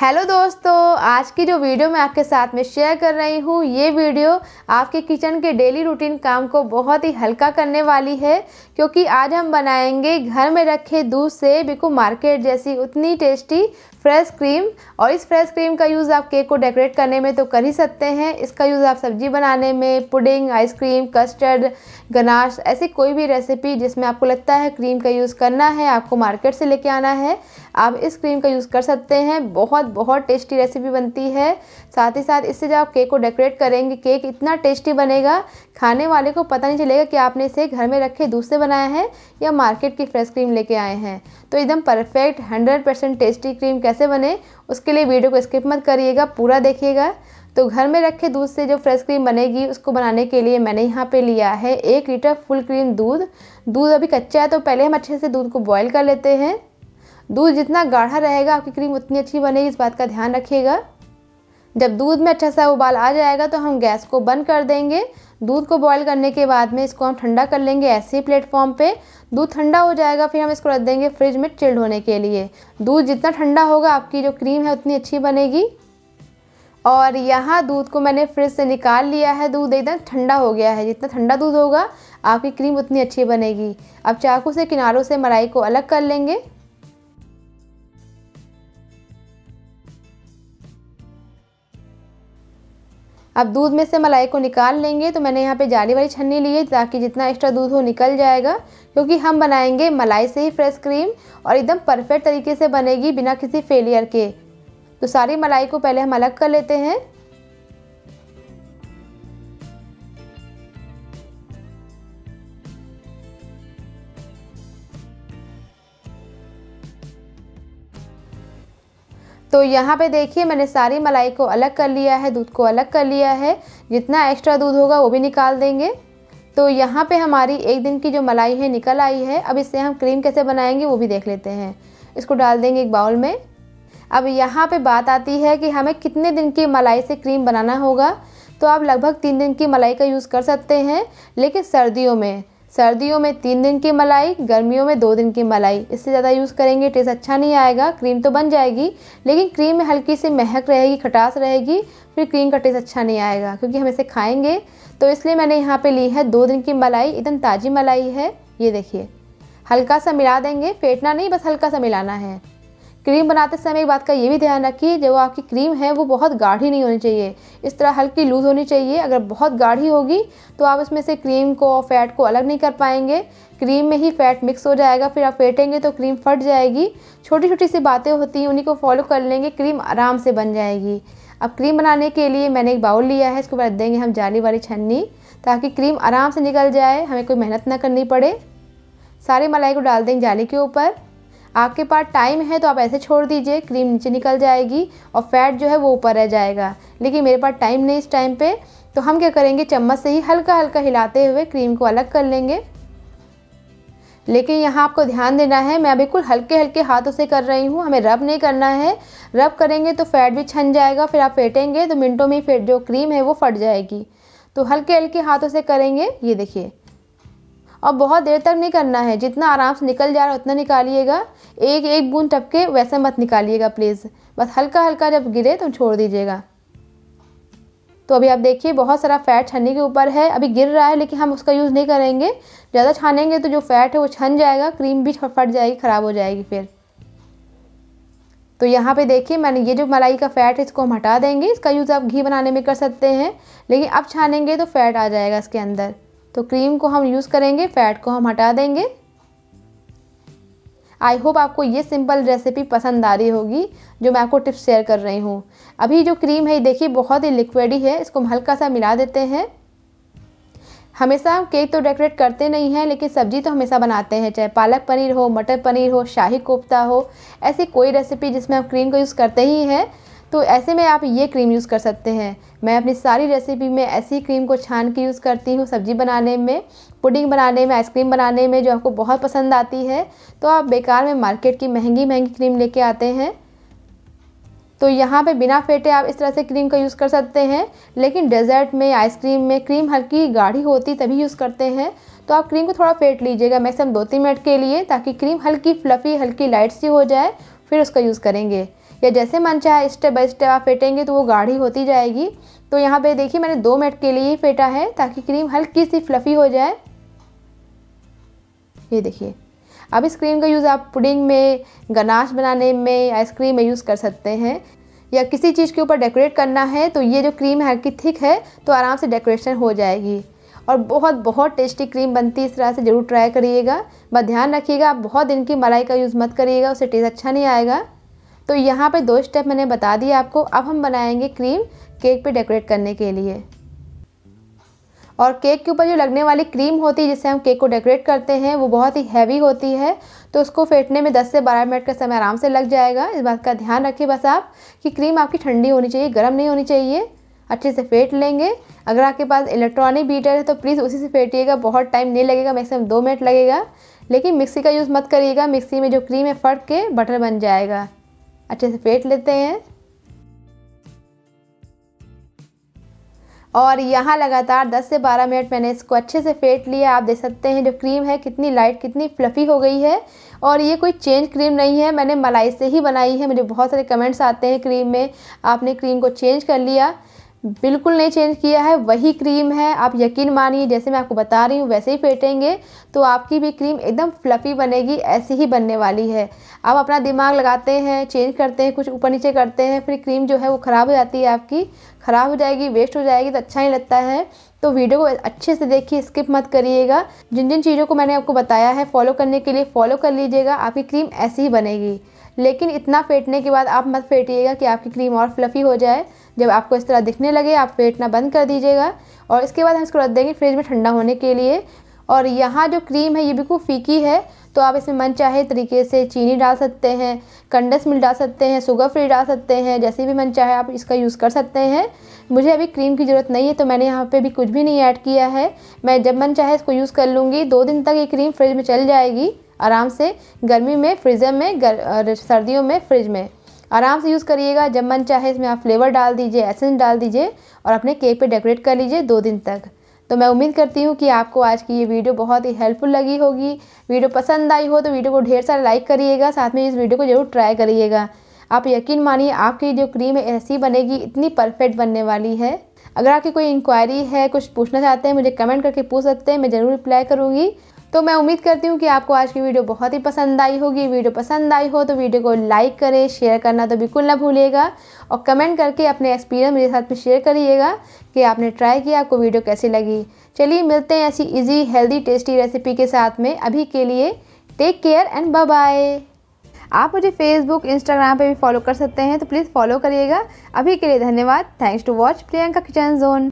hello दोस्तों आज की जो वीडियो मैं आपके साथ में शेयर कर रही हूँ ये वीडियो आपके किचन के डेली रूटीन काम को बहुत ही हल्का करने वाली है क्योंकि आज हम बनाएंगे घर में रखे दूध से बिल्कुल मार्केट जैसी उतनी टेस्टी फ्रेश क्रीम और इस फ्रेश क्रीम का यूज़ आप केक को डेकोरेट करने में तो कर ही सकते हैं इसका यूज़ आप सब्जी बनाने में पुडिंग आइसक्रीम कस्टर्ड गनाश ऐसी कोई भी रेसिपी जिसमें आपको लगता है क्रीम का यूज़ करना है आपको मार्केट से लेके आना है आप इस क्रीम का यूज़ कर सकते हैं बहुत बहुत टेस्टी रेसिपी बनती है साथ ही साथ इससे जब आप केक को डेकोरेट करेंगे केक इतना टेस्टी बनेगा खाने वाले को पता नहीं चलेगा कि आपने इसे घर में रखे दूध से बनाया है या मार्केट की फ्रेश क्रीम लेके आए हैं तो एकदम परफेक्ट हंड्रेड टेस्टी क्रीम कैसे बने उसके लिए वीडियो को स्किप मत करिएगा पूरा देखिएगा तो घर में रखे दूध से जो फ्रेश क्रीम बनेगी उसको बनाने के लिए मैंने यहाँ पे लिया है एक लीटर फुल क्रीम दूध दूध अभी कच्चा है तो पहले हम अच्छे से दूध को बॉयल कर लेते हैं दूध जितना गाढ़ा रहेगा आपकी क्रीम उतनी अच्छी बनेगी इस बात का ध्यान रखिएगा जब दूध में अच्छा सा उबाल आ जाएगा तो हम गैस को बंद कर देंगे दूध को बॉईल करने के बाद में इसको हम ठंडा कर लेंगे ऐसे ही प्लेटफॉर्म पे दूध ठंडा हो जाएगा फिर हम इसको रख देंगे फ्रिज में चिल्ड होने के लिए दूध जितना ठंडा होगा आपकी जो क्रीम है उतनी अच्छी बनेगी और यहाँ दूध को मैंने फ्रिज से निकाल लिया है दूध एकदम ठंडा हो गया है जितना ठंडा दूध होगा आपकी क्रीम उतनी अच्छी बनेगी अब चाकू से किनारों से मलाई को अलग कर लेंगे अब दूध में से मलाई को निकाल लेंगे तो मैंने यहाँ पे जाली वाली छन्नी ली है ताकि जितना एक्स्ट्रा दूध हो निकल जाएगा क्योंकि हम बनाएंगे मलाई से ही फ्रेश क्रीम और एकदम परफेक्ट तरीके से बनेगी बिना किसी फेलियर के तो सारी मलाई को पहले हम अलग कर लेते हैं तो यहाँ पे देखिए मैंने सारी मलाई को अलग कर लिया है दूध को अलग कर लिया है जितना एक्स्ट्रा दूध होगा वो भी निकाल देंगे तो यहाँ पे हमारी एक दिन की जो मलाई है निकल आई है अब इससे हम क्रीम कैसे बनाएंगे वो भी देख लेते हैं इसको डाल देंगे एक बाउल में अब यहाँ पे बात आती है कि हमें कितने दिन की मलाई से क्रीम बनाना होगा तो आप लगभग तीन दिन की मलाई का यूज़ कर सकते हैं लेकिन सर्दियों में सर्दियों में तीन दिन की मलाई गर्मियों में दो दिन की मलाई इससे ज़्यादा यूज़ करेंगे टेस्ट अच्छा नहीं आएगा क्रीम तो बन जाएगी लेकिन क्रीम में हल्की सी महक रहेगी खटास रहेगी फिर क्रीम का टेस्ट अच्छा नहीं आएगा क्योंकि हम इसे खाएंगे तो इसलिए मैंने यहाँ पे ली है दो दिन की मलाई एकदम ताज़ी मलाई है ये देखिए हल्का सा मिला देंगे फेंटना नहीं बस हल्का सा मिलाना है क्रीम बनाते समय एक बात का ये भी ध्यान रखिए जो आपकी क्रीम है वो बहुत गाढ़ी नहीं होनी चाहिए इस तरह हल्की लूज़ होनी चाहिए अगर बहुत गाढ़ी होगी तो आप इसमें से क्रीम को और फैट को अलग नहीं कर पाएंगे क्रीम में ही फैट मिक्स हो जाएगा फिर आप फेटेंगे तो क्रीम फट जाएगी छोटी छोटी सी बातें होती हैं उन्हीं को फॉलो कर लेंगे क्रीम आराम से बन जाएगी अब क्रीम बनाने के लिए मैंने एक बाउल लिया है इसके ऊपर देंगे हम जाली वाली छन्नी ताकि क्रीम आराम से निकल जाए हमें कोई मेहनत ना करनी पड़े सारे मलाई को डाल देंगे जाली के ऊपर आपके पास टाइम है तो आप ऐसे छोड़ दीजिए क्रीम नीचे निकल जाएगी और फैट जो है वो ऊपर रह जाएगा लेकिन मेरे पास टाइम नहीं इस टाइम पे तो हम क्या करेंगे चम्मच से ही हल्का हल्का हिलाते हुए क्रीम को अलग कर लेंगे लेकिन यहाँ आपको ध्यान देना है मैं बिल्कुल हल्के हल्के हाथों से कर रही हूँ हमें रब नहीं करना है रब करेंगे तो फैट भी छन जाएगा फिर आप फेंटेंगे तो मिनटों में ही फेट जो क्रीम है वो फट जाएगी तो हल्के हल्के हाथों से करेंगे ये देखिए और बहुत देर तक नहीं करना है जितना आराम से निकल जा रहा है उतना निकालिएगा एक एक बूंद टपके वैसे मत निकालिएगा प्लीज़ बस हल्का हल्का जब गिरे तो छोड़ दीजिएगा तो अभी आप देखिए बहुत सारा फैट छनने के ऊपर है अभी गिर रहा है लेकिन हम उसका यूज़ नहीं करेंगे ज़्यादा छानेंगे तो जो फैट है वो छन जाएगा क्रीम भी फट जाएगी ख़राब हो जाएगी फिर तो यहाँ पे देखिए मैंने ये जो मलाई का फ़ैट है इसको हम हटा देंगे इसका यूज़ आप घी बनाने में कर सकते हैं लेकिन अब छानेंगे तो फैट आ जाएगा इसके अंदर तो क्रीम को हम यूज़ करेंगे फ़ैट को हम हटा देंगे आई होप आपको ये सिंपल रेसिपी पसंद आ रही होगी जो मैं आपको टिप्स शेयर कर रही हूँ अभी जो क्रीम है देखिए बहुत ही लिक्विड ही है इसको हम हल्का सा मिला देते हैं हमेशा हम केक तो डेकोरेट करते नहीं हैं लेकिन सब्जी तो हमेशा बनाते हैं चाहे पालक पनीर हो मटर पनीर हो शाही कोफ्ता हो ऐसी कोई रेसिपी जिसमें हम क्रीम को यूज़ करते ही हैं तो ऐसे में आप ये क्रीम यूज़ कर सकते हैं मैं अपनी सारी रेसिपी में ऐसी क्रीम को छान के यूज़ करती हूँ सब्ज़ी बनाने में पुडिंग बनाने में आइसक्रीम बनाने में जो आपको बहुत पसंद आती है तो आप बेकार में मार्केट की महंगी महंगी क्रीम लेके आते हैं तो यहाँ पे बिना फेटे आप इस तरह से क्रीम का यूज़ कर सकते हैं लेकिन डेजर्ट में आइसक्रीम में क्रीम हल्की गाढ़ी होती तभी यूज़ करते हैं तो आप क्रीम को थोड़ा फेंट लीजिएगा मैक्सिमम दो तीन मिनट के लिए ताकि क्रीम हल्की फ्लफ़ी हल्की लाइट सी हो जाए फिर उसका यूज़ करेंगे या जैसे मन चाहे स्टेप बाय स्टेप आप फेंटेंगे तो वो गाढ़ी होती जाएगी तो यहाँ पे देखिए मैंने दो मिनट के लिए ही फेंटा है ताकि क्रीम हल्की सी फ्लफ़ी हो जाए ये देखिए अब इस क्रीम का यूज़ आप पुडिंग में गनाश बनाने में आइसक्रीम में यूज़ कर सकते हैं या किसी चीज़ के ऊपर डेकोरेट करना है तो ये जो क्रीम है हल्की थिक है तो आराम से डेकोरेशन हो जाएगी और बहुत बहुत टेस्टी क्रीम बनती है इस तरह से ज़रूर ट्राई करिएगा बस ध्यान रखिएगा आप बहुत दिन की मलाई का यूज़ मत करिएगा उससे टेस्ट अच्छा नहीं आएगा तो यहाँ पे दो स्टेप मैंने बता दिया आपको अब हम बनाएंगे क्रीम केक पे डेकोरेट करने के लिए और केक के ऊपर जो लगने वाली क्रीम होती है जिससे हम केक को डेकोरेट करते हैं वो बहुत ही हैवी होती है तो उसको फेंटने में 10 से 12 मिनट का समय आराम से लग जाएगा इस बात का ध्यान रखिए बस आप कि क्रीम आपकी ठंडी होनी चाहिए गर्म नहीं होनी चाहिए अच्छे से फेंट लेंगे अगर आपके पास इलेक्ट्रॉनिक बीटर है तो प्लीज़ उसी से फेंटिएगा बहुत टाइम नहीं लगेगा मैक्सिमम दो मिनट लगेगा लेकिन मिक्सी का यूज़ मत करिएगा मिक्सी में जो क्रीम है फट के बटर बन जाएगा अच्छे से फेंट लेते हैं और यहाँ लगातार 10 से 12 मिनट मैंने इसको अच्छे से फेंट लिया आप देख सकते हैं जो क्रीम है कितनी लाइट कितनी फ्लफ़ी हो गई है और ये कोई चेंज क्रीम नहीं है मैंने मलाई से ही बनाई है मुझे बहुत सारे कमेंट्स आते हैं क्रीम में आपने क्रीम को चेंज कर लिया बिल्कुल नहीं चेंज किया है वही क्रीम है आप यकीन मानिए जैसे मैं आपको बता रही हूँ वैसे ही फेंटेंगे तो आपकी भी क्रीम एकदम फ्लफ़ी बनेगी ऐसी ही बनने वाली है आप अपना दिमाग लगाते हैं चेंज करते हैं कुछ ऊपर नीचे करते हैं फिर क्रीम जो है वो ख़राब हो जाती है आपकी ख़राब हो जाएगी वेस्ट हो जाएगी तो अच्छा नहीं लगता है तो वीडियो को अच्छे से देखिए स्किप मत करिएगा जिन जिन चीज़ों को मैंने आपको बताया है फॉलो करने के लिए फॉलो कर लीजिएगा आपकी क्रीम ऐसी ही बनेगी लेकिन इतना फेंटने के बाद आप मत फेंटिएगा कि आपकी क्रीम और फ्लफ़ी हो जाए जब आपको इस तरह दिखने लगे आप फेंटना बंद कर दीजिएगा और इसके बाद हम इसको रख देंगे फ्रिज में ठंडा होने के लिए और यहाँ जो क्रीम है ये बिल्कुल फीकी है तो आप इसमें मन चाहे तरीके से चीनी डाल सकते हैं कंडस मिल डाल सकते हैं शुगर फ्री डाल सकते हैं जैसे भी मन चाहे आप इसका यूज़ कर सकते हैं मुझे अभी क्रीम की ज़रूरत नहीं है तो मैंने यहाँ पे भी कुछ भी नहीं ऐड किया है मैं जब मन चाहे इसको यूज़ कर लूँगी दो दिन तक ये क्रीम फ्रिज में चल जाएगी आराम से गर्मी में फ्रीज़र में गर, सर्दियों में फ्रिज में आराम से यूज़ करिएगा जब मन चाहे इसमें आप फ्लेवर डाल दीजिए एसेंस डाल दीजिए और अपने केक पे डेकोरेट कर लीजिए दो दिन तक तो मैं उम्मीद करती हूँ कि आपको आज की ये वीडियो बहुत ही हेल्पफुल लगी होगी वीडियो पसंद आई हो तो वीडियो को ढेर सारा लाइक करिएगा साथ में इस वीडियो को ज़रूर ट्राई करिएगा आप यकीन मानिए आपकी जो क्रीम है ऐसी बनेगी इतनी परफेक्ट बनने वाली है अगर आपकी कोई इंक्वायरी है कुछ पूछना चाहते हैं मुझे कमेंट करके पूछ सकते हैं मैं ज़रूर रिप्लाई करूँगी तो मैं उम्मीद करती हूँ कि आपको आज की वीडियो बहुत ही पसंद आई होगी वीडियो पसंद आई हो तो वीडियो को लाइक करें शेयर करना तो बिल्कुल ना भूलिएगा और कमेंट करके अपने एक्सपीरियंस मेरे साथ में शेयर करिएगा कि आपने ट्राई किया आपको वीडियो कैसी लगी चलिए मिलते हैं ऐसी ईजी हेल्दी टेस्टी रेसिपी के साथ में अभी के लिए टेक केयर एंड बाय आप मुझे फेसबुक इंस्टाग्राम पे भी फॉलो कर सकते हैं तो प्लीज़ फॉलो करिएगा अभी के लिए धन्यवाद thanks to watch Priyanka kitchen zone